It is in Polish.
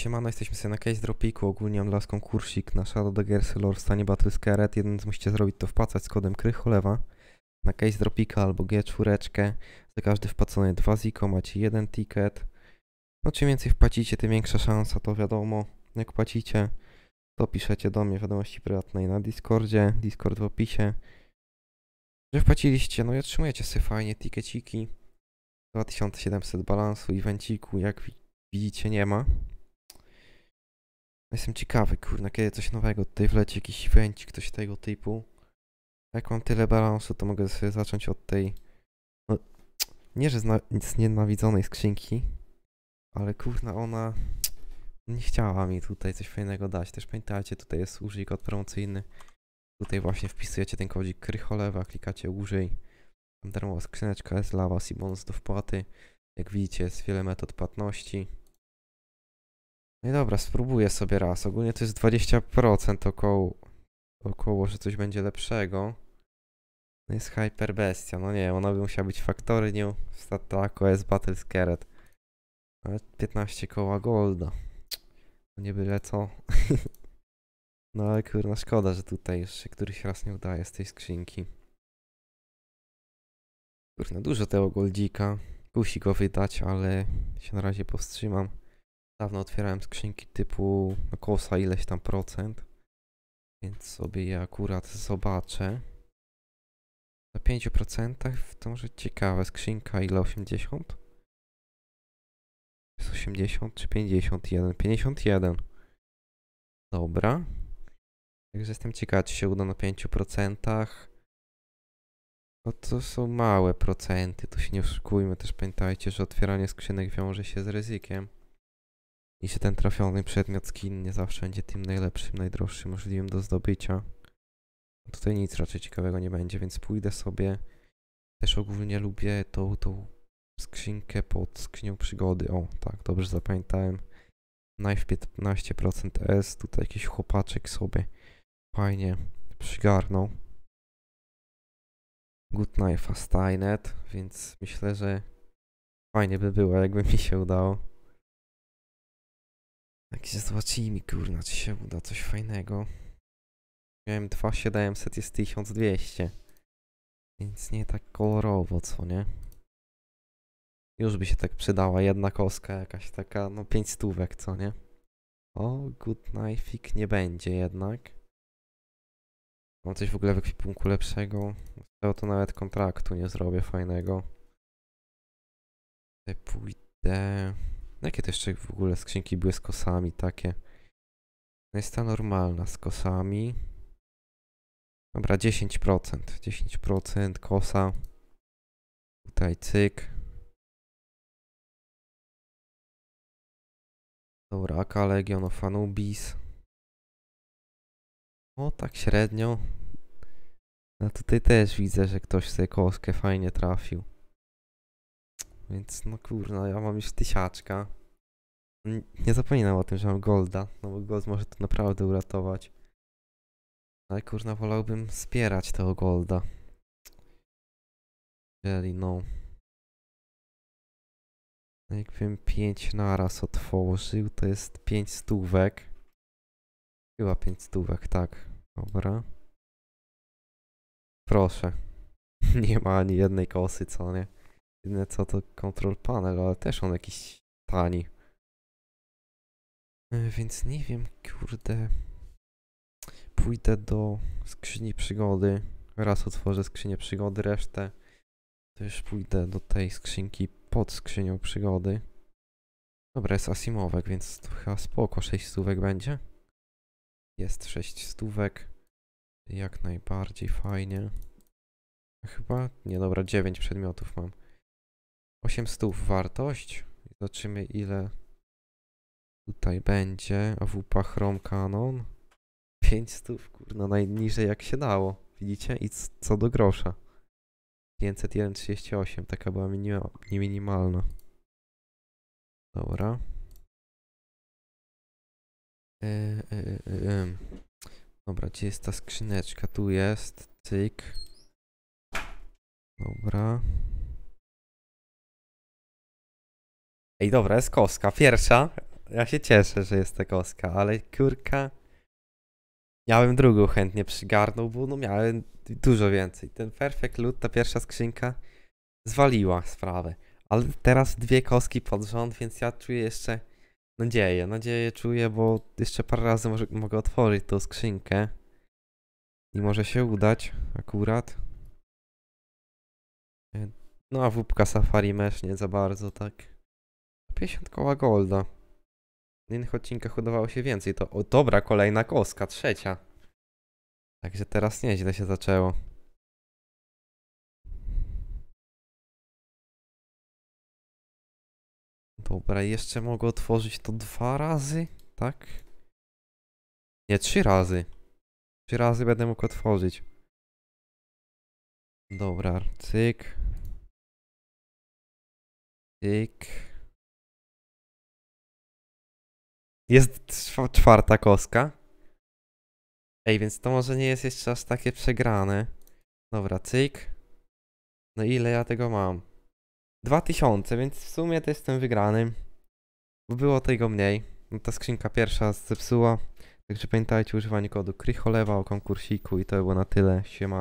Siemano, jesteśmy sobie na case dropiku, ogólnie laską kursik na Shadow Daggersy Lore w stanie Battle Scared, jeden z musicie zrobić to wpłacać z kodem krycholewa na case dropika albo G4, za każdy wpłacony 2 ziko macie jeden ticket. No czym więcej wpłacicie, tym większa szansa, to wiadomo. Jak płacicie, to piszecie do mnie wiadomości prywatnej na Discordzie, Discord w opisie. Że wpłaciliście, no i otrzymujecie sobie fajnie tikeciki. 2700 balansu, i węciku, jak widzicie nie ma. Jestem ciekawy, kurna, kiedy coś nowego tutaj wleci, jakiś węcik, coś tego typu. Jak mam tyle balansu, to mogę sobie zacząć od tej... No, nie, że zna... znienawidzonej skrzynki, ale kurna, ona nie chciała mi tutaj coś fajnego dać. Też pamiętajcie, tutaj jest użyj kod promocyjny. Tutaj właśnie wpisujecie ten kodzik Krycholewa, klikacie użyj. Tam darmowa skrzyneczka jest dla Was i bonus do wpłaty. Jak widzicie jest wiele metod płatności. No i dobra, spróbuję sobie raz. Ogólnie to jest 20% około, około że coś będzie lepszego. No jest hyperbestia. No nie, ona by musiała być Factory New, Statraco, S Battle Scared. Ale 15 koła golda. No nie byle co. no ale kurna, szkoda, że tutaj jeszcze któryś raz nie udaje z tej skrzynki. Kurna, dużo tego goldzika. Kusi go wydać, ale się na razie powstrzymam. Dawno otwierałem skrzynki typu kosa ileś tam procent. Więc sobie je akurat zobaczę. Na 5% to może ciekawe. Skrzynka ile 80? Jest 80 czy 51? 51. Dobra. Także jestem ciekaw, czy się uda na 5%. No to są małe procenty, to się nie oszukujmy. Też pamiętajcie, że otwieranie skrzynek wiąże się z ryzykiem i się ten trafiony przedmiot skin nie zawsze będzie tym najlepszym, najdroższym możliwym do zdobycia. Tutaj nic raczej ciekawego nie będzie, więc pójdę sobie. Też ogólnie lubię tą, tą skrzynkę pod skrzynią przygody. O, tak, dobrze zapamiętałem. Knife 15% S, tutaj jakiś chłopaczek sobie fajnie przygarnął. Good Knife'a Skynet, więc myślę, że fajnie by było, jakby mi się udało. Jak się zobaczymy, kurna, czy się uda coś fajnego. Miałem 2700, jest 1200. Więc nie tak kolorowo, co nie? Już by się tak przydała jedna koska jakaś taka, no 5 stówek, co nie? O, good knife'ik nie będzie jednak. Mam coś w ogóle w ekwipunku lepszego. Chciał to nawet kontraktu nie zrobię fajnego. Pójdę... Jakie no to jeszcze w ogóle skrzynki były z kosami takie? No jest ta normalna z kosami. Dobra, 10%. 10% kosa. Tutaj cyk. Dobra, Aka Legion of Anubis. O, tak średnio. No tutaj też widzę, że ktoś sobie koskę fajnie trafił. Więc no kurna, ja mam już tysiaczka. Nie zapominam o tym, że mam Golda, no bo Gold może to naprawdę uratować. Ale no kurna, wolałbym wspierać tego Golda. Jeżeli no. no jakbym 5 raz otworzył, to jest 5 stówek. Chyba 5 stówek, tak. Dobra. Proszę. Nie ma ani jednej kosy, co nie? Jedyne co to control panel, ale też on jakiś tani. E, więc nie wiem, kurde. Pójdę do skrzyni przygody. Raz otworzę skrzynię przygody, resztę też pójdę do tej skrzynki pod skrzynią przygody. Dobra, jest asimowek, więc to chyba spoko, 6 stówek będzie. Jest 6 stówek. Jak najbardziej fajnie. Chyba, nie dobra, 9 przedmiotów mam. 800 wartość. Zobaczymy ile tutaj będzie. AWP Chrome Canon. 500 stów, kurna, najniżej jak się dało. Widzicie? I co do grosza. 501,38. Taka była nieminimalna. minimalna. Dobra. E, e, e, e. Dobra, gdzie jest ta skrzyneczka? Tu jest. Cyk. Dobra. Ej, dobra, jest koska. Pierwsza. Ja się cieszę, że jest ta koska, ale kurka. Miałem drugą chętnie przygarnął, bo no miałem dużo więcej. Ten perfect loot, ta pierwsza skrzynka zwaliła sprawę. Ale teraz dwie koski pod rząd, więc ja czuję jeszcze nadzieję. Nadzieję czuję, bo jeszcze parę razy może, mogę otworzyć tą skrzynkę. I może się udać akurat. E, no a wupka Safari Mesh nie za bardzo, tak? 50 koła golda. W innych odcinkach udawało się więcej. To o, dobra, kolejna koska, trzecia. Także teraz nieźle się zaczęło. Dobra, jeszcze mogę otworzyć to dwa razy, tak? Nie, trzy razy. Trzy razy będę mógł otworzyć. Dobra, cyk. Cyk. Jest czwarta koska. Ej, więc to może nie jest jeszcze aż takie przegrane. Dobra, cyk. No ile ja tego mam? 2000, więc w sumie to jestem wygrany. Bo było tego mniej. No ta skrzynka pierwsza zepsuła. Także pamiętajcie o używaniu kodu Krycholewa o konkursiku i to było na tyle. Siema.